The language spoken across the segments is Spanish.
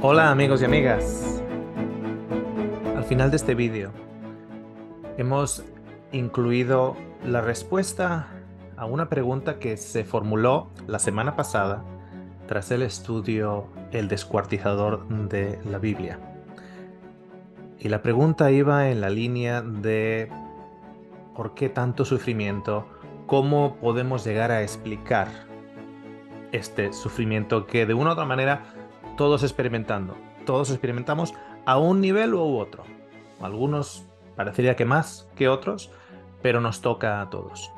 Hola amigos y amigas. Al final de este vídeo hemos incluido la respuesta a una pregunta que se formuló la semana pasada tras el estudio El descuartizador de la Biblia. Y la pregunta iba en la línea de ¿por qué tanto sufrimiento? ¿Cómo podemos llegar a explicar este sufrimiento que de una u otra manera todos experimentando, todos experimentamos a un nivel u otro. Algunos parecería que más que otros, pero nos toca a todos.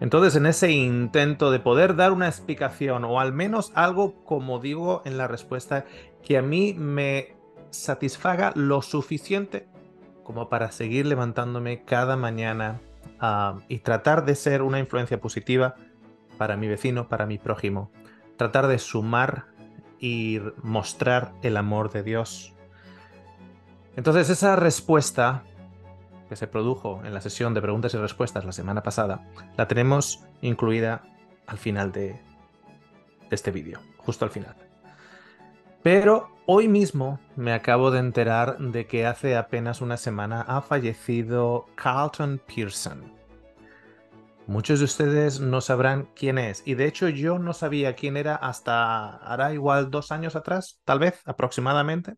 Entonces, en ese intento de poder dar una explicación o al menos algo, como digo en la respuesta, que a mí me satisfaga lo suficiente como para seguir levantándome cada mañana ah, y tratar de ser una influencia positiva para mi vecino, para mi prójimo tratar de sumar y mostrar el amor de Dios. Entonces esa respuesta que se produjo en la sesión de preguntas y respuestas la semana pasada, la tenemos incluida al final de, este vídeo, justo al final. Pero hoy mismo me acabo de enterar de que hace apenas una semana ha fallecido Carlton Pearson Muchos de ustedes no sabrán quién es, y de hecho yo no sabía quién era hasta, hará igual dos años atrás, tal vez aproximadamente.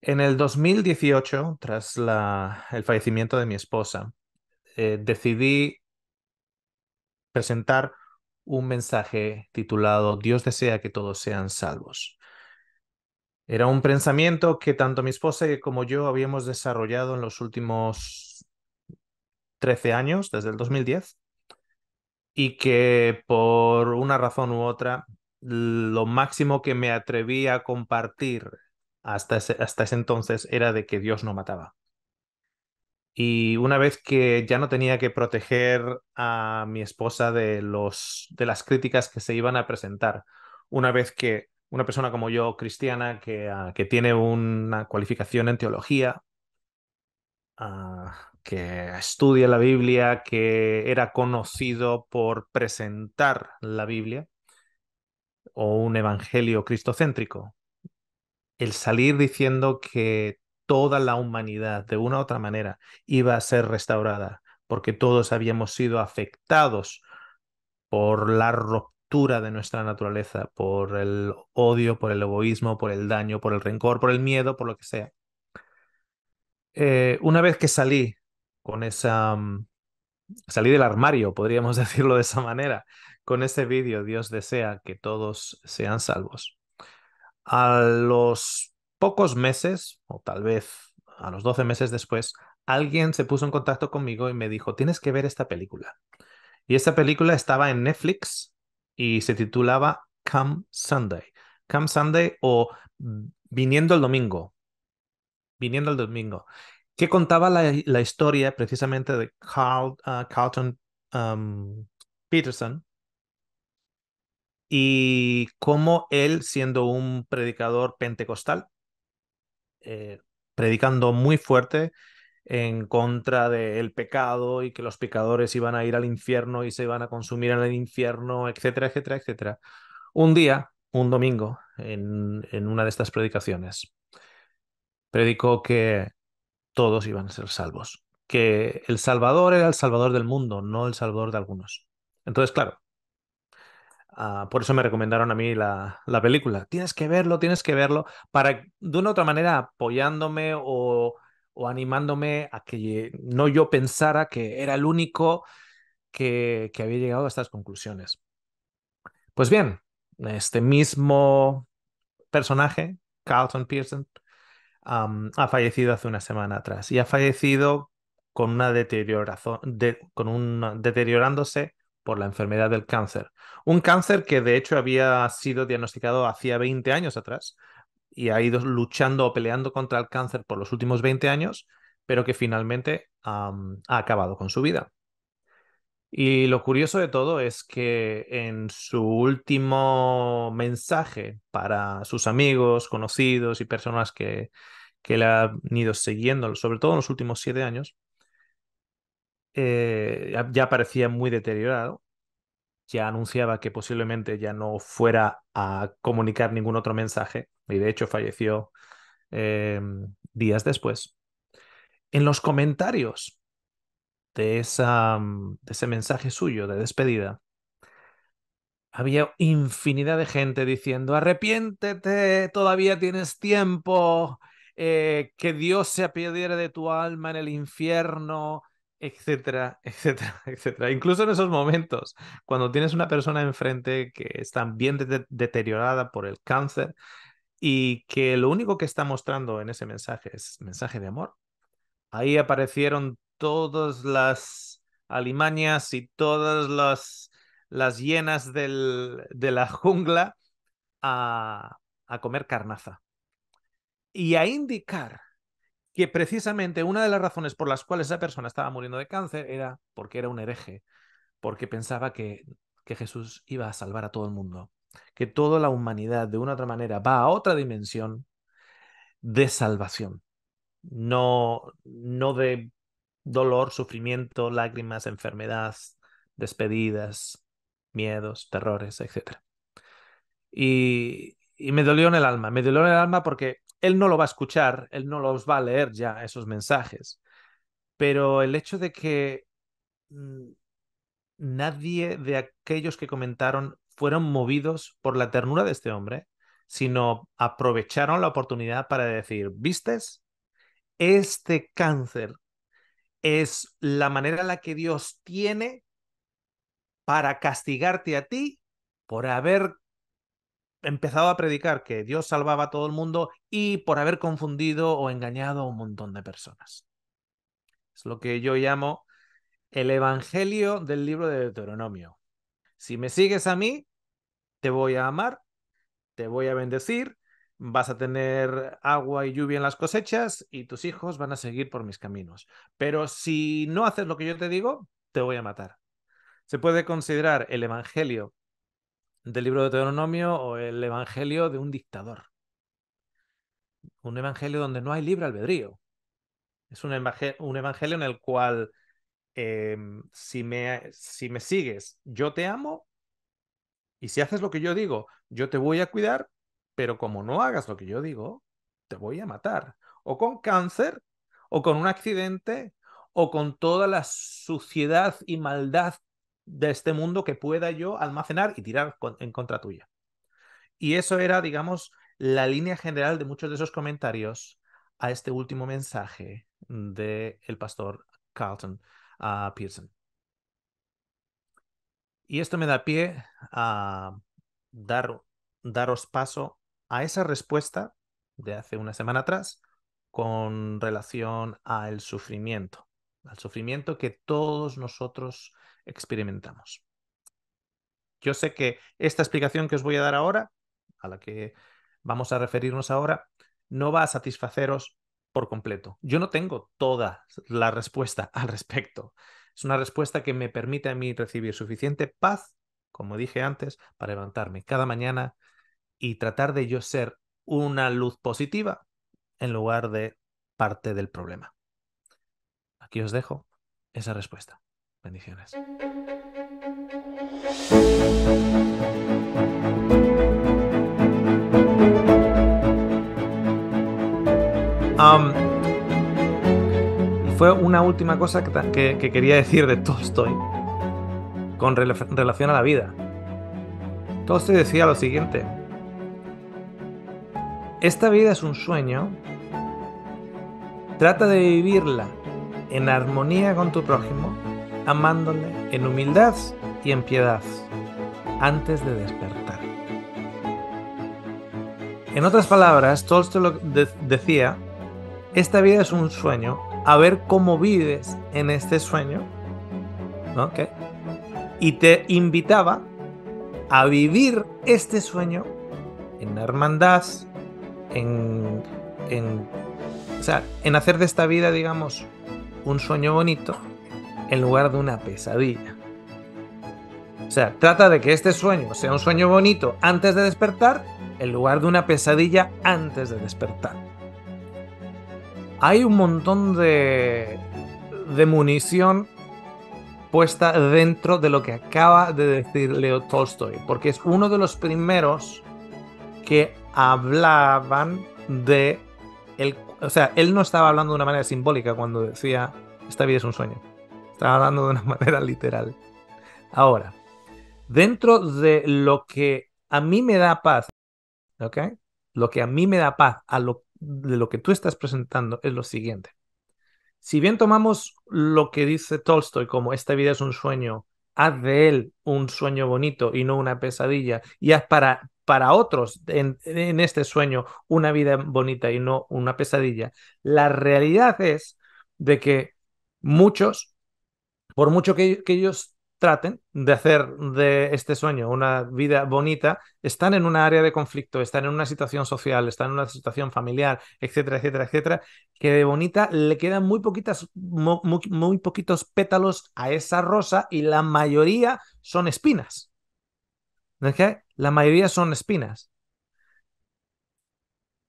En el 2018, tras el fallecimiento de mi esposa, eh, decidí presentar un mensaje titulado Dios desea que todos sean salvos. Era un pensamiento que tanto mi esposa como yo habíamos desarrollado en los últimos 13 años, desde el 2010, y que por una razón u otra, lo máximo que me atreví a compartir hasta ese, hasta ese entonces era de que Dios no mataba. Y una vez que ya no tenía que proteger a mi esposa de, los, de las críticas que se iban a presentar, una vez que una persona como yo, cristiana, que, ah, que tiene una cualificación en teología, ah, que estudia la Biblia, que era conocido por presentar la Biblia o un evangelio cristocéntrico. El salir diciendo que toda la humanidad, de una u otra manera, iba a ser restaurada, porque todos habíamos sido afectados por la ruptura de nuestra naturaleza, por el odio, por el egoísmo, por el daño, por el rencor, por el miedo, por lo que sea. Eh, una vez que salí con esa... Mm, salí del armario, podríamos decirlo de esa manera. Con ese vídeo Dios desea que todos sean salvos. A los pocos meses, o tal vez a los 12 meses después, alguien se puso en contacto conmigo y me dijo, tienes que ver esta película. Y esta película estaba en Netflix y se titulaba Come Sunday. Come Sunday o mm, Viniendo el Domingo. Viniendo el Domingo que contaba la, historia precisamente de Carl, ah, Carlton Peterson y cómo él, siendo un predicador pentecostal, eh, predicando muy fuerte en contra del pecado y que los pecadores iban a ir al infierno y se iban a consumir en el infierno, etcétera, etcétera, etcétera. Un día, un domingo, en, en una de estas predicaciones, predicó que todos iban a ser salvos. Que el Salvador era el Salvador del mundo, no el Salvador de algunos. Entonces, claro, ah, por eso me recomendaron a mí la, película. Tienes que verlo, tienes que verlo, para de una u otra manera apoyándome o, animándome a que no yo pensara que era el único que, que había llegado a estas conclusiones. Pues bien, este mismo personaje, Carlton Pearson, ha fallecido hace una semana atrás y ha fallecido con una deterioración, con un, deteriorándose por la enfermedad del cáncer. Un cáncer que de hecho había sido diagnosticado hacía 20 años atrás y ha ido luchando o peleando contra el cáncer por los últimos 20 años, pero que finalmente ha acabado con su vida. Y lo curioso de todo es que en su último mensaje para sus amigos, conocidos y personas que, que le han ido siguiendo, sobre todo en los últimos siete años, eh, ya parecía muy deteriorado. Ya anunciaba que posiblemente ya no fuera a comunicar ningún otro mensaje, y de hecho falleció eh, días después. En los comentarios de, esa, mm, de ese mensaje suyo de despedida, había infinidad de gente diciendo, arrepiéntete, todavía tienes tiempo, eh, que Dios se apiadiera de tu alma en el infierno, etcétera, etcétera, etcétera. Incluso en esos momentos, cuando tienes una persona enfrente que está bien deteriorada por el cáncer y que lo único que está mostrando en ese mensaje es mensaje de amor, ahí aparecieron todas las alimañas y todas las, las hienas de la jungla a comer carnaza y a indicar que precisamente una de las razones por las cuales esa persona estaba muriendo de cáncer era porque era un hereje, porque pensaba que, que Jesús iba a salvar a todo el mundo, que toda la humanidad de una otra manera va a otra dimensión de salvación, no, no de dolor, sufrimiento, lágrimas, enfermedad, despedidas, miedos, terrores, etc. Y, y me dolió en el alma, me dolió en el alma porque él no lo va a escuchar, él no los va a leer ya esos mensajes, pero el hecho de que mm, nadie de aquellos que comentaron fueron movidos por la ternura de este hombre, sino aprovecharon la oportunidad para decir, ¿vistes? Este cáncer es la manera en la que Dios tiene para castigarte a ti por haber empezado a predicar que Dios salvaba a todo el mundo y por haber confundido o engañado a un montón de personas. Es lo que yo llamo el Evangelio del libro de Deuteronomio. Si me sigues a mí, te voy a amar, te voy a bendecir, vas a tener agua y lluvia en las cosechas y tus hijos van a seguir por mis caminos. Pero si no haces lo que yo te digo, te voy a matar. Se puede considerar el Evangelio del libro de Deuteronomio o el evangelio de un dictador. Un evangelio donde no hay libre albedrío. Es un, evangelio en el cual em, si, me, si me sigues, yo te amo y si haces lo que yo digo, yo te voy a cuidar, pero como no hagas lo que yo digo, te voy a matar. O con cáncer, o con un accidente, o con toda la suciedad y maldad de este mundo que pueda yo almacenar y tirar en contra tuya. Y eso era, digamos, la línea general de muchos de esos comentarios a este último mensaje del el pastor Carlton ah, Pearson. Y esto me da pie a dar, daros paso a esa respuesta de hace una semana atrás con relación al sufrimiento, al sufrimiento que todos nosotros experimentamos. Yo sé que esta explicación que os voy a dar ahora, a la que vamos a referirnos ahora, no va a satisfaceros por completo. Yo no tengo toda la respuesta al respecto. Es una respuesta que me permite a mí recibir suficiente paz, como dije antes, para levantarme cada mañana y tratar de yo ser una luz positiva en lugar de parte del problema. Aquí os dejo esa respuesta. Bendiciones. fue una última cosa que, quería decir de Tolstoy con relación a la vida. Tolstoy decía lo siguiente. Esta vida es un sueño. Trata de vivirla en armonía con tu prójimo amándole en humildad y en piedad antes de despertar. En otras palabras, Tolstoy decía, esta vida es un sueño, a ver cómo vives en este sueño, ¿no? y te invitaba a vivir este sueño en hermandad, en, en hacer de esta vida, digamos, un sueño bonito en lugar de una pesadilla. O sea, trata de que este sueño sea un sueño bonito antes de despertar, en lugar de una pesadilla antes de despertar. Hay un montón de, munición puesta dentro de lo que acaba de decir Leo Tolstoy, porque es uno de los primeros que hablaban de el, o sea, él no estaba hablando de una manera simbólica cuando decía esta vida es un sueño. Estaba hablando de una manera literal. Ahora, dentro de lo que a mí me da paz, ¿ok? Lo que a mí me da paz a lo, de lo que tú estás presentando es lo siguiente. Si bien tomamos lo que dice Tolstoy como esta vida es un sueño, haz de él un sueño bonito y no una pesadilla, y haz para, para otros en este sueño una vida bonita y no una pesadilla, la realidad es de que muchos por mucho que, ellos traten de hacer de este sueño una vida bonita, están en una área de conflicto, están en una situación social, están en una situación familiar, etcétera, etcétera, etcétera, que de bonita le quedan muy, poquitas, muy, poquitos pétalos a esa rosa y la mayoría son espinas. La mayoría son espinas.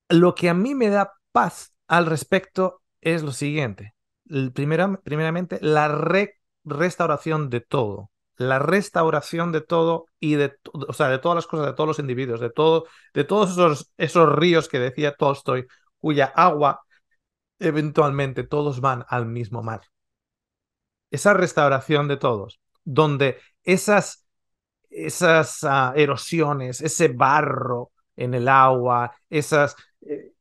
Lo que a mí me da paz al respecto es lo siguiente. primeramente, la reconciliación restauración de todo. La restauración de todo y de, o sea, de todas las cosas, de todos los individuos, de, todo, de todos esos, esos ríos que decía Tolstoy, cuya agua eventualmente todos van al mismo mar. Esa restauración de todos, donde esas, esas ah, erosiones, ese barro en el agua, esas, eh,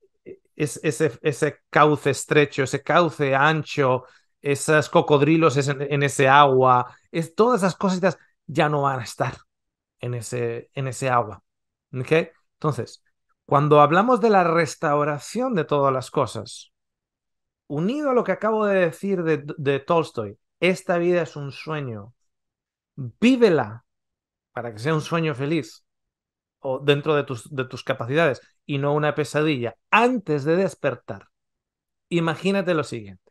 ese, ese, cauce estrecho, ese cauce ancho, esas cocodrilos en, ese agua, es, todas esas cositas ya no van a estar en ese, en ese agua. ¿Okay? Entonces, cuando hablamos de la restauración de todas las cosas, unido a lo que acabo de decir de, Tolstoy, esta vida es un sueño, vívela para que sea un sueño feliz o dentro de tus, de tus capacidades y no una pesadilla antes de despertar. Imagínate lo siguiente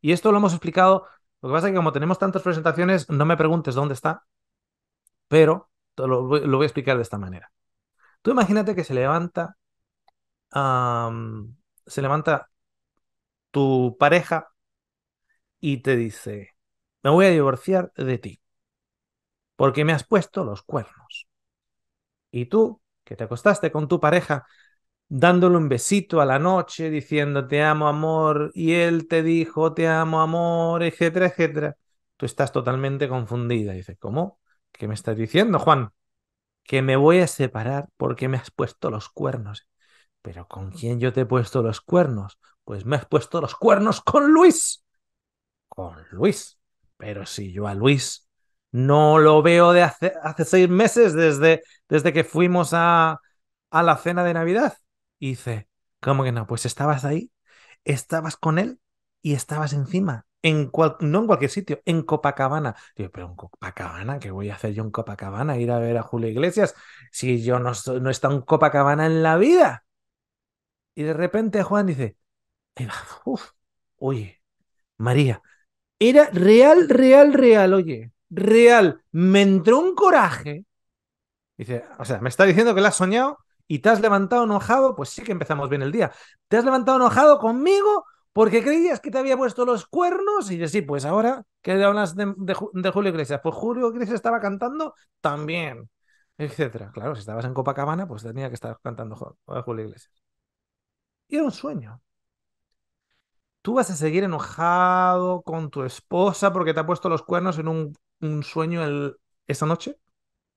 y esto lo hemos explicado. Lo que pasa es que como tenemos tantas presentaciones, no me preguntes dónde está, pero lo, voy a explicar de esta manera. Tú imagínate que se levanta, se levanta tu pareja y te dice, me voy a divorciar de ti, porque me has puesto los cuernos. Y tú, que te acostaste con tu pareja dándole un besito a la noche, diciendo te amo amor, y él te dijo te amo amor, etcétera, etcétera, tú estás totalmente confundida. Dice, ¿cómo? ¿Qué me estás diciendo, Juan? Que me voy a separar porque me has puesto los cuernos. ¿Pero con quién yo te he puesto los cuernos? Pues me has puesto los cuernos con Luis. Con Luis. Pero si yo a Luis no lo veo de hace, hace seis meses desde, desde que fuimos a, a la cena de Navidad. Y dice, ¿cómo que no? Pues estabas ahí, estabas con él y estabas encima. En no en cualquier sitio, en Copacabana. Digo, pero en Copacabana, ¿qué voy a hacer yo en Copacabana? ¿Ir a ver a Julio Iglesias? Si yo no, no he estado en Copacabana en la vida. Y de repente Juan dice, uff, oye, María, era real, real, real, oye, real. Me entró un coraje. Dice, o sea, me está diciendo que la has soñado y te has levantado enojado, pues sí que empezamos bien el día. Te has levantado enojado conmigo porque creías que te había puesto los cuernos y yo, sí, pues ahora que hablas de, Julio Iglesias, pues Julio Iglesias estaba cantando también, etcétera. Claro, si estabas en Copacabana, pues tenía que estar cantando eh, Julio Iglesias. Y era un sueño. Tú vas a seguir enojado con tu esposa porque te ha puesto los cuernos en un, un sueño el, esa noche.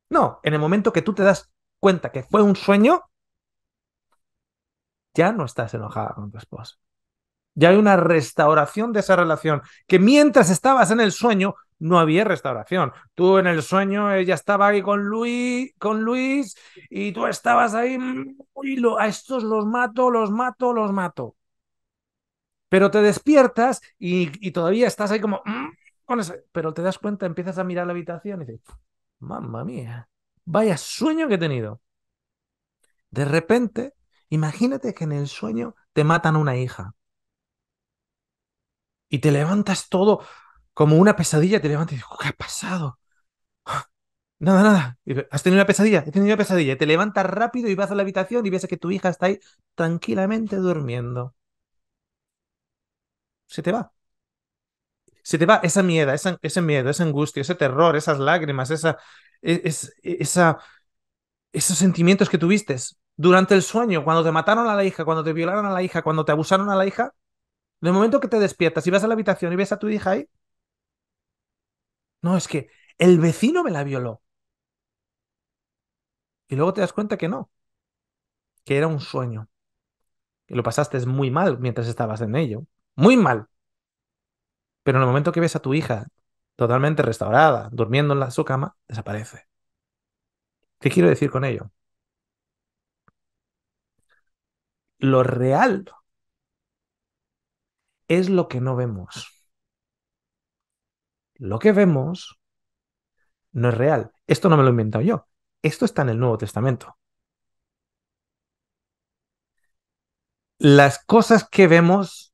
No, en el momento que tú te das cuenta que fue un sueño, ya no estás enojada con tu esposa. Ya hay una restauración de esa relación, que mientras estabas en el sueño, no había restauración. Tú en el sueño, ella estaba ahí con Luis, con Luis y tú estabas ahí, y lo, a estos los mato, los mato, los mato. Pero te despiertas y, todavía estás ahí como, mm, pero te das cuenta, empiezas a mirar la habitación y dices, mamma mía, Vaya sueño que he tenido. De repente, imagínate que en el sueño te matan a una hija. Y te levantas todo como una pesadilla, te levantas y dices, ¿qué ha pasado? Nada, nada. Has tenido una pesadilla, He tenido una pesadilla. te levantas rápido y vas a la habitación y ves que tu hija está ahí tranquilamente durmiendo. Se te va. Se te va esa miedo, ese miedo, esa angustia, ese terror, esas lágrimas, esa, e-, es, e-, esa, esos sentimientos que tuviste durante el sueño, cuando te mataron a la hija, cuando te violaron a la hija, cuando te abusaron a la hija, en el momento que te despiertas y vas a la habitación y ves a tu hija ahí, no, es que el vecino me la violó. Y luego te das cuenta que no, que era un sueño, que lo pasaste muy mal mientras estabas en ello, muy mal. Pero en el momento que ves a tu hija totalmente restaurada, durmiendo en su cama, desaparece. ¿Qué quiero decir con ello? Lo real es lo que no vemos. Lo que vemos no es real. Esto no me lo he inventado yo. Esto está en el Nuevo Testamento. Las cosas que vemos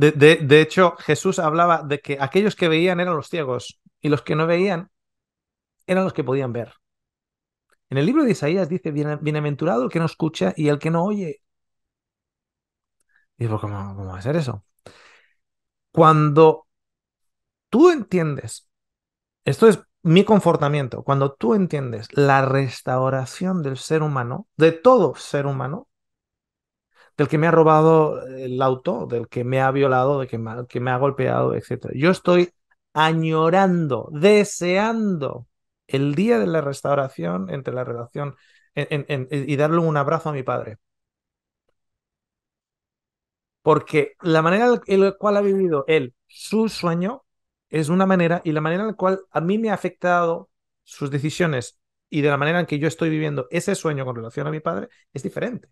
de, hecho, Jesús hablaba de que aquellos que veían eran los ciegos y los que no veían eran los que podían ver. En el libro de Isaías dice, bienaventurado el que no escucha y el que no oye. Y digo, ¿cómo, ¿cómo va a ser eso? Cuando tú entiendes, esto es mi confortamiento, cuando tú entiendes la restauración del ser humano, de todo ser humano, del que me ha robado el auto, del que me ha violado, del que me, ha golpeado, etc. Yo estoy añorando, deseando el día de la restauración entre la relación y darle un abrazo a mi padre. Porque la manera en la cual ha vivido él su sueño es una manera y la manera en la cual a mí me ha afectado sus decisiones y de la manera en que yo estoy viviendo ese sueño con relación a mi padre es diferente.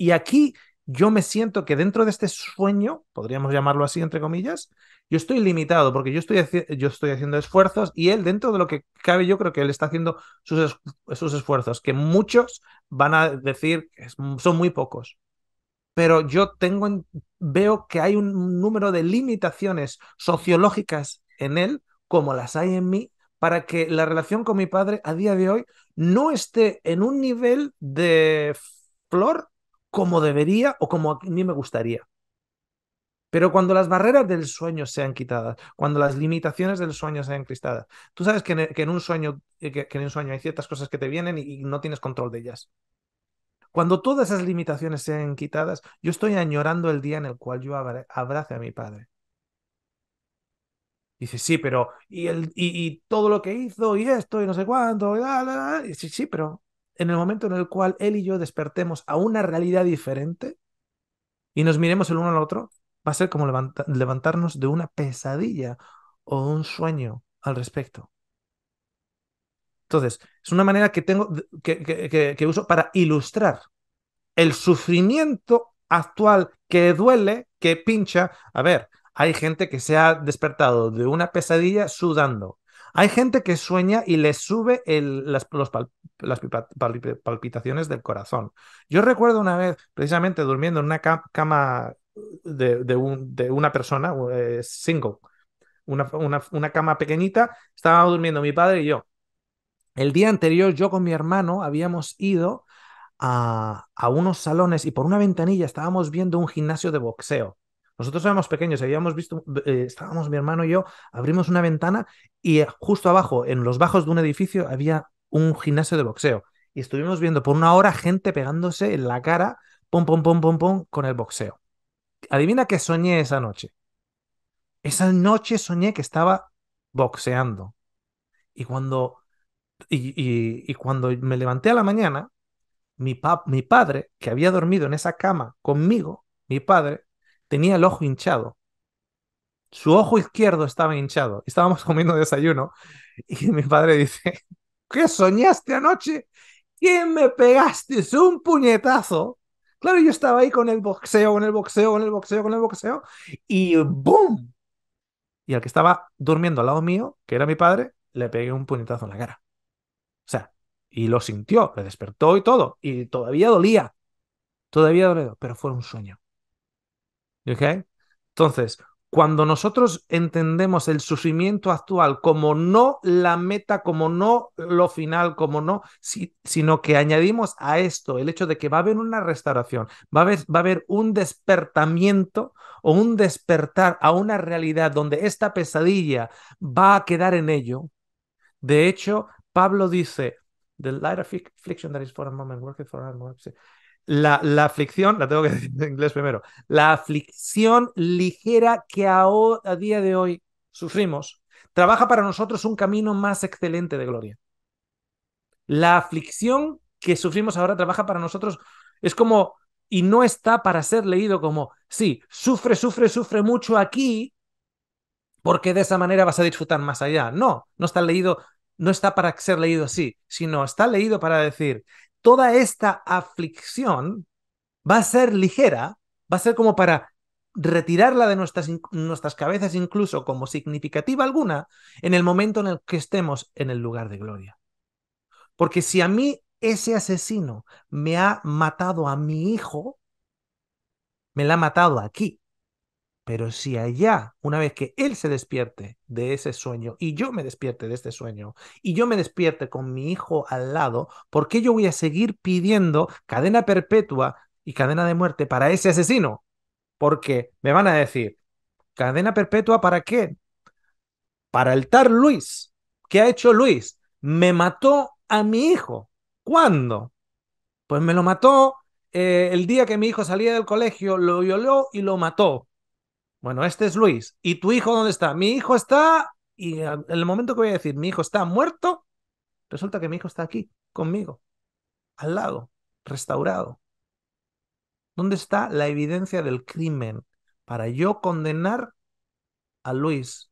Y aquí yo me siento que dentro de este sueño, podríamos llamarlo así entre comillas, yo estoy limitado porque yo estoy, yo estoy haciendo esfuerzos y él dentro de lo que cabe yo creo que él está haciendo sus, esfuerzos, que muchos van a decir que son muy pocos. Pero yo tengo, veo que hay un número de limitaciones sociológicas en él, como las hay en mí, para que la relación con mi padre a día de hoy no esté en un nivel de flor como debería o como a mí me gustaría. Pero cuando las barreras del sueño sean quitadas, cuando las limitaciones del sueño sean cristadas, tú sabes que en, un, sueño, eh, que, en un sueño hay ciertas cosas que te vienen y, no tienes control de ellas. Cuando todas esas limitaciones sean quitadas, yo estoy añorando el día en el cual yo abrace a mi padre. Dice, sí, pero, y, el, y, todo lo que hizo, y esto, y no sé cuánto, y, y sí, sí, pero en el momento en el cual él y yo despertemos a una realidad diferente y nos miremos el uno al otro, va a ser como levantarnos de una pesadilla o un sueño al respecto. Entonces, es una manera que tengo que uso para ilustrar el sufrimiento actual que duele, que pincha. A ver, hay gente que se ha despertado de una pesadilla sudando. Hay gente que sueña y le sube las, palpitaciones del corazón. Yo recuerdo una vez, precisamente durmiendo en una cama de, una persona eh, single, una, cama pequeñita, estábamos durmiendo mi padre y yo. El día anterior yo con mi hermano habíamos ido a, unos salones y por una ventanilla estábamos viendo un gimnasio de boxeo. Nosotros éramos pequeños, habíamos visto, eh, estábamos mi hermano y yo, abrimos una ventana y eh, justo abajo, en los bajos de un edificio, había un gimnasio de boxeo. Y estuvimos viendo por una hora gente pegándose en la cara, pom pom pum, pom pom con el boxeo. Adivina qué soñé esa noche. Esa noche soñé que estaba boxeando. Y cuando, y, cuando me levanté a la mañana, mi, mi padre, que había dormido en esa cama conmigo, mi padre tenía el ojo hinchado. Su ojo izquierdo estaba hinchado. Estábamos comiendo desayuno y mi padre dice, ¿qué soñaste anoche? ¿Qué me pegaste? un puñetazo. Claro, yo estaba ahí con el boxeo, con el boxeo, con el boxeo, con el boxeo y ¡boom! Y al que estaba durmiendo al lado mío, que era mi padre, le pegué un puñetazo en la cara. O sea, y lo sintió, le despertó y todo, y todavía dolía. Todavía dolía, pero fue un sueño. Entonces, cuando nosotros entendemos el sufrimiento actual como no la meta, como no lo final, como no, sino que añadimos a esto el hecho de que va a haber una restauración, va a haber, va a haber un despertamiento o un despertar a una realidad donde esta pesadilla va a quedar en ello. De hecho, Pablo dice, The affliction that is for a moment, for la, aflicción, la tengo que decir en inglés primero, la aflicción ligera que a, a día de hoy sufrimos, trabaja para nosotros un camino más excelente de gloria. La aflicción que sufrimos ahora trabaja para nosotros, es como, y no está para ser leído como, sí, sufre, sufre, sufre mucho aquí, porque de esa manera vas a disfrutar más allá. No, no está leído, no está para ser leído así, sino está leído para decir, toda esta aflicción va a ser ligera, va a ser como para retirarla de nuestras, nuestras cabezas incluso como significativa alguna en el momento en el que estemos en el lugar de gloria. Porque si a mí ese asesino me ha matado a mi hijo, me la ha matado aquí. Pero si allá, una vez que él se despierte de ese sueño y yo me despierte de este sueño y yo me despierte con mi hijo al lado, ¿por qué yo voy a seguir pidiendo cadena perpetua y cadena de muerte para ese asesino? Porque me van a decir, cadena perpetua para qué? Para el tar Luis. ¿Qué ha hecho Luis? Me mató a mi hijo. ¿Cuándo? Pues me lo mató eh, el día que mi hijo salía del colegio, lo violó y lo mató bueno, este es Luis. ¿Y tu hijo dónde está? Mi hijo está. Y en el momento que voy a decir, mi hijo está muerto, resulta que mi hijo está aquí, conmigo, al lado, restaurado. ¿Dónde está la evidencia del crimen para yo condenar a Luis?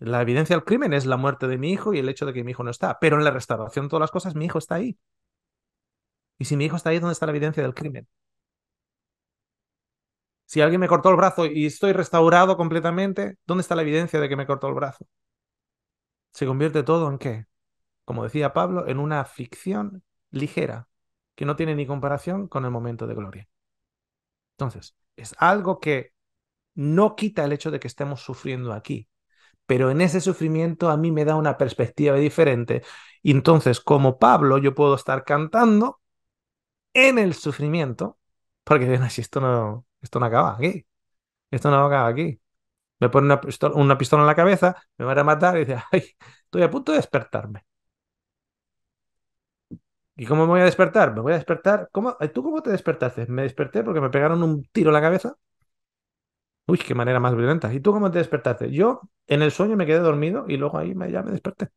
La evidencia del crimen es la muerte de mi hijo y el hecho de que mi hijo no está. Pero en la restauración de todas las cosas, mi hijo está ahí. Y si mi hijo está ahí, ¿dónde está la evidencia del crimen? Si alguien me cortó el brazo y estoy restaurado completamente, ¿dónde está la evidencia de que me cortó el brazo? Se convierte todo en qué? Como decía Pablo, en una ficción ligera, que no tiene ni comparación con el momento de gloria. Entonces, es algo que no quita el hecho de que estemos sufriendo aquí, pero en ese sufrimiento a mí me da una perspectiva diferente. Y entonces, como Pablo, yo puedo estar cantando en el sufrimiento, porque bueno, si esto no, esto no acaba aquí. Esto no acaba aquí. Me pone una pistola, en la cabeza, me van a matar y dice, ay, estoy a punto de despertarme. ¿Y cómo me voy a despertar? Me voy a despertar. ¿Cómo? ¿Tú cómo te despertaste? Me desperté porque me pegaron un tiro en la cabeza. Uy, qué manera más violenta. ¿Y tú cómo te despertaste? Yo en el sueño me quedé dormido y luego ahí me, ya me desperté.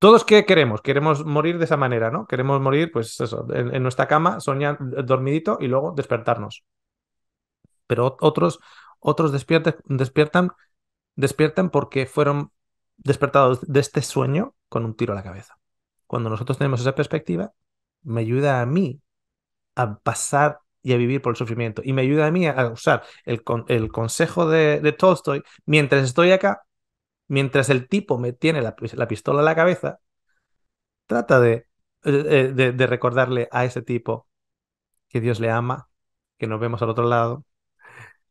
Todos qué queremos? Queremos morir de esa manera, ¿no? Queremos morir, pues eso, en, en nuestra cama, soñar eh, dormidito y luego despertarnos pero otros, otros despiertan, despiertan porque fueron despertados de este sueño con un tiro a la cabeza. Cuando nosotros tenemos esa perspectiva, me ayuda a mí a pasar y a vivir por el sufrimiento. Y me ayuda a mí a usar el, el consejo de, Tolstoy mientras estoy acá, mientras el tipo me tiene la, pistola a la cabeza, trata eh, eh, de, de, recordarle a ese tipo que Dios le ama, que nos vemos al otro lado,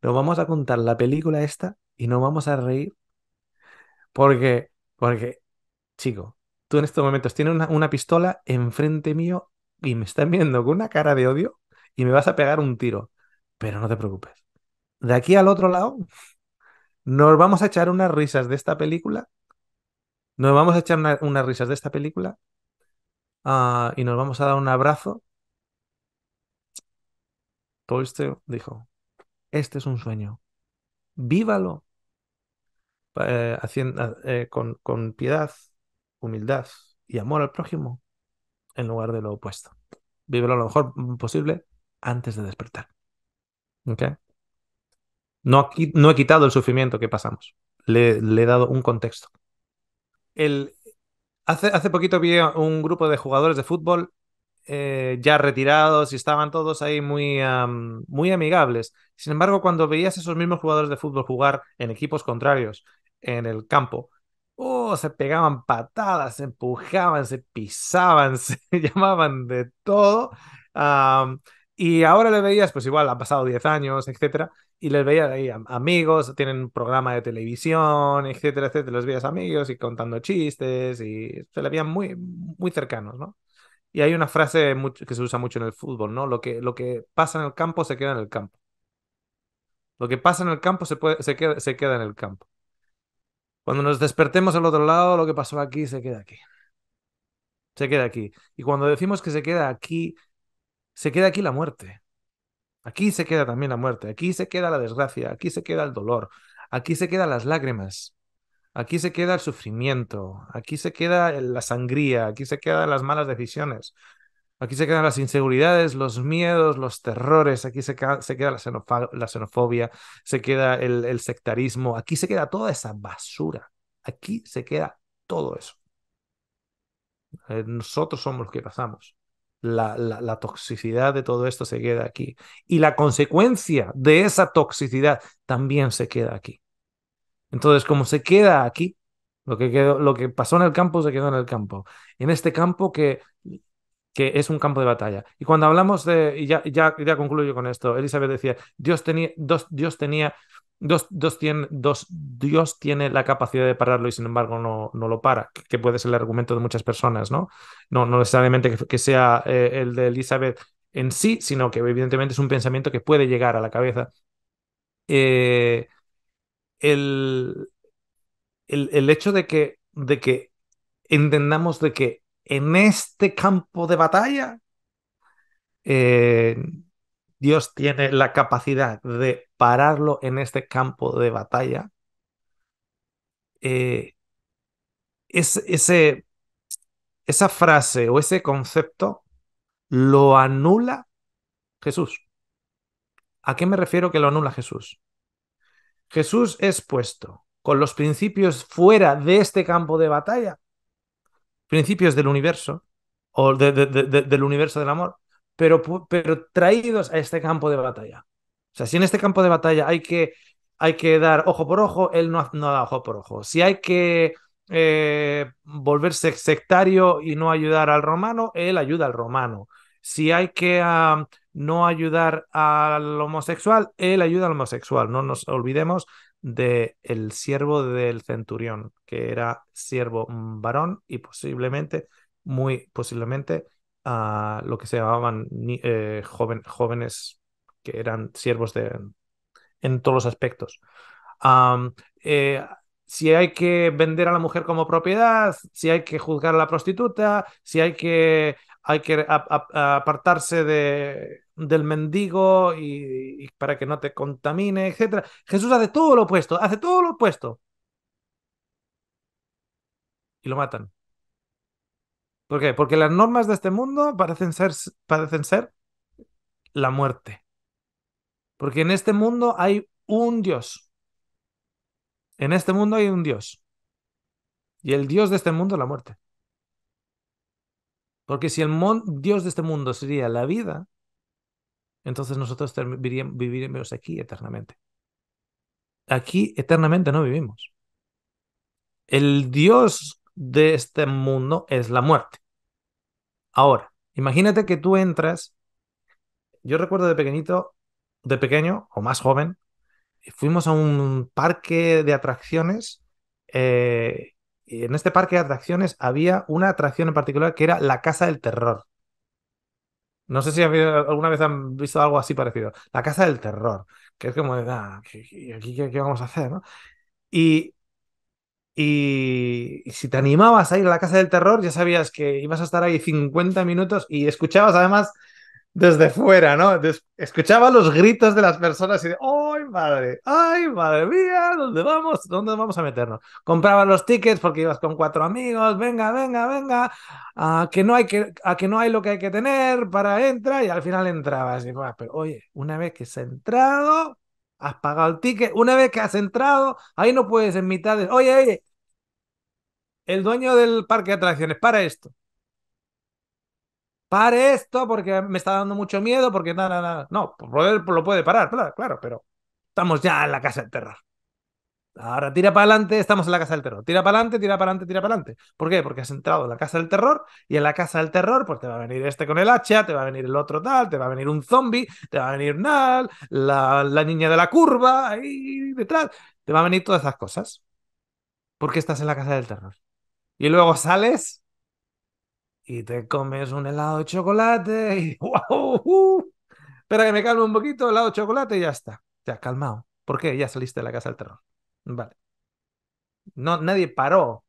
nos vamos a contar la película esta y nos vamos a reír. Porque, porque, chico, tú en estos momentos tienes una, una pistola enfrente mío y me estás viendo con una cara de odio y me vas a pegar un tiro. Pero no te preocupes. De aquí al otro lado, nos vamos a echar unas risas de esta película. Nos vamos a echar unas risas de esta película. Ah, y nos vamos a dar un abrazo. "Toiste", dijo, este es un sueño. Vívalo eh, eh, con, piedad, humildad y amor al prójimo en lugar de lo opuesto. Vívelo lo mejor mm, posible antes de despertar. No, no, he quitado el sufrimiento que pasamos. Le, he dado un contexto. El, hace, hace, poquito vi un grupo de jugadores de fútbol eh, ya retirados y estaban todos ahí muy, muy amigables. Sin embargo, cuando veías a esos mismos jugadores de fútbol jugar en equipos contrarios en el campo, oh, se pegaban patadas, se empujaban, se pisaban, se llamaban de todo. y ahora le veías, pues igual, han pasado 10 años, etcétera, y les veías ahí amigos, tienen un programa de televisión, etcétera, etcétera, los veías amigos y contando chistes y se le veían muy, muy cercanos, ¿no? Y hay una frase que se usa mucho en el fútbol, ¿no? Lo que, lo que pasa en el campo se queda en el campo. Lo que pasa en el campo se, se queda en el campo. Cuando nos despertemos al otro lado, lo que pasó aquí se queda aquí. Se queda aquí. Y cuando decimos que se queda aquí, se queda aquí la muerte. Aquí se queda también la muerte. Aquí se queda la desgracia. Aquí se queda el dolor. Aquí se quedan las lágrimas aquí se queda el sufrimiento, aquí se queda la sangría, aquí se quedan las malas decisiones, aquí se quedan las inseguridades, los miedos, los terrores, aquí se, queda, la, xenofobia, se queda el, sectarismo, aquí se queda toda esa basura, aquí se queda todo eso. Eh, nosotros somos los que pasamos. la, toxicidad de todo esto se queda aquí. Y la consecuencia de esa toxicidad también se queda aquí. Entonces, como se queda aquí, lo que, quedó, lo que pasó en el campo se quedó en el campo. En este campo que, que es un campo de batalla. Y cuando hablamos de, y ya, ya, concluyo con esto, Elizabeth decía, Dios tenía, dos, Dios tenía, dos, dos tiene, dos, Dios tiene la capacidad de pararlo y sin embargo no, no lo para, que puede ser el argumento de muchas personas, ¿no? No, no necesariamente que, sea eh, el de Elizabeth en sí, sino que evidentemente es un pensamiento que puede llegar a la cabeza. Eh, el, hecho de que, de que entendamos de que en este campo de batalla eh, Dios tiene la capacidad de pararlo en este campo de batalla. Eh, ese, esa frase o ese concepto lo anula Jesús. ¿A qué me refiero que lo anula Jesús? Jesús es puesto con los principios fuera de este campo de batalla, principios del universo o del universo del amor, pero, pero traídos a este campo de batalla. O sea, si en este campo de batalla hay que, hay que dar ojo por ojo, él no, da ojo por ojo. Si hay que eh, volverse sectario y no ayudar al romano, él ayuda al romano si hay que no ayudar al homosexual, él ayuda al homosexual. No nos olvidemos del siervo del centurión, que era siervo mm, varón y posiblemente, muy posiblemente, ah, lo que se llamaban eh, jóvenes que eran siervos de, en todos los aspectos. Eh, si hay que vender a la mujer como propiedad, si hay que juzgar a la prostituta, si hay que hay que apartarse de, del mendigo y, para que no te contamine, etc. Jesús hace todo lo opuesto, hace todo lo opuesto. Y lo matan. ¿Por qué? Porque las normas de este mundo parecen ser, parecen ser la muerte. Porque en este mundo hay un Dios. En este mundo hay un Dios. Y el Dios de este mundo es la muerte. Porque si el Dios de este mundo sería la vida, entonces nosotros viviríamos aquí eternamente. Aquí eternamente no vivimos. El Dios de este mundo es la muerte. Ahora, imagínate que tú entras. Yo recuerdo de pequeñito, de pequeño o más joven, fuimos a un parque de atracciones eh, en este parque de atracciones había una atracción en particular que era la Casa del Terror. No sé si alguna vez han visto algo así parecido. La Casa del Terror, que es como, de... Ah, ¿qué, aquí qué vamos a hacer? Y, y, y, si te animabas a ir a la Casa del Terror, ya sabías que ibas a estar ahí 50 minutos y escuchabas además desde fuera, ¿no? escuchaba los gritos de las personas y de, ¡ay madre! ¡ay madre mía! ¿Dónde vamos? ¿Dónde vamos a meternos? Compraba los tickets porque ibas con cuatro amigos, venga, venga, venga, a que no hay, que, a que no hay lo que hay que tener para entrar y al final entrabas. Y, pero oye, una vez que has entrado, has pagado el ticket, una vez que has entrado, ahí no puedes en mitad de, oye, oye, el dueño del parque de atracciones, para esto pare esto porque me está dando mucho miedo, porque nada, nada. No, poder pues, lo puede parar, claro, claro, pero estamos ya en la casa del terror. Ahora tira para adelante, estamos en la casa del terror. Tira para adelante, tira para adelante, tira para adelante. ¿Por qué? Porque has entrado en la casa del terror y en la casa del terror, pues te va a venir este con el hacha, te va a venir el otro tal, te va a venir un zombie, te va a venir Nal, la, niña de la curva, ahí detrás. Te va a venir todas esas cosas. Porque estás en la casa del terror. Y luego sales y te comes un helado de chocolate y wow, espera que me calme un poquito, helado de chocolate y ya está, te has calmado. ¿Por qué? Ya saliste de la casa del terror. Vale. No, nadie paró.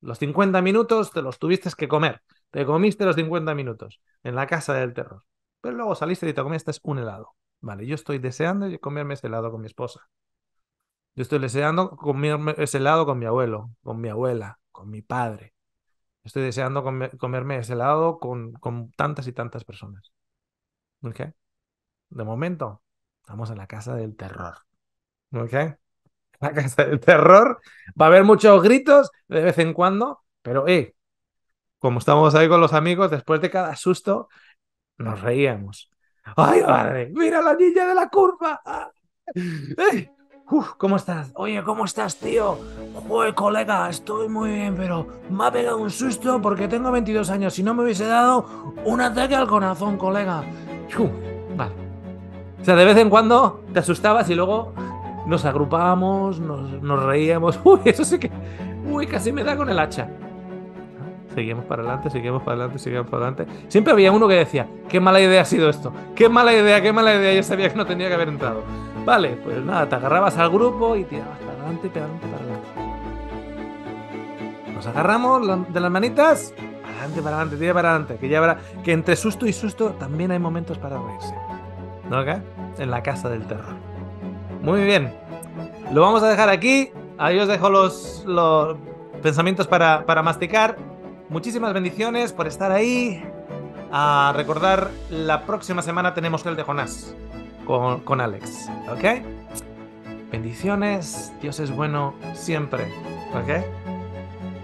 Los 50 minutos te los tuviste que comer. Te comiste los 50 minutos en la casa del terror. Pero luego saliste y te comiste un helado. Vale, yo estoy deseando comerme ese helado con mi esposa. Yo estoy deseando comerme ese helado con mi abuelo, con mi abuela, con mi padre Estoy deseando comerme ese helado con, con tantas y tantas personas. ¿Ok? De momento, estamos en la casa del terror. ¿Ok? La casa del terror. Va a haber muchos gritos de vez en cuando, pero eh, como estamos ahí con los amigos, después de cada susto, nos reíamos. ¡Ay, madre! ¡Mira la niña de la curva! ¡Ah! ¡Eh! Uf, ¿cómo estás? Oye, ¿cómo estás, tío? Joder, colega, estoy muy bien, pero me ha pegado un susto porque tengo 22 años. Si no me hubiese dado un ataque al corazón, colega. vale. O sea, de vez en cuando te asustabas y luego nos agrupábamos, nos, nos reíamos. Uy, eso sí que. Uy, casi me da con el hacha. Seguimos para adelante, seguimos para adelante, seguimos para adelante. Siempre había uno que decía: Qué mala idea ha sido esto. Qué mala idea, qué mala idea. Yo sabía que no tenía que haber entrado. Vale, pues nada, te agarrabas al grupo y tirabas para adelante, para adelante, para adelante. Nos agarramos de las manitas, para adelante, para adelante, tira para adelante. Que ya habrá, que entre susto y susto también hay momentos para reírse. ¿No acá? En la casa del terror. Muy bien. Lo vamos a dejar aquí. Ahí os dejo los, pensamientos para, para masticar. Muchísimas bendiciones por estar ahí. A recordar, la próxima semana tenemos el de Jonás con, Alex, ¿ok? Bendiciones, Dios es bueno siempre, ¿ok?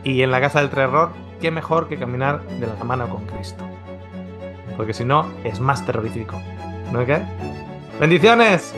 Y en la casa del terror, qué mejor que caminar de la mano con Cristo. Porque si no, es más terrorífico, ¿ok? Bendiciones.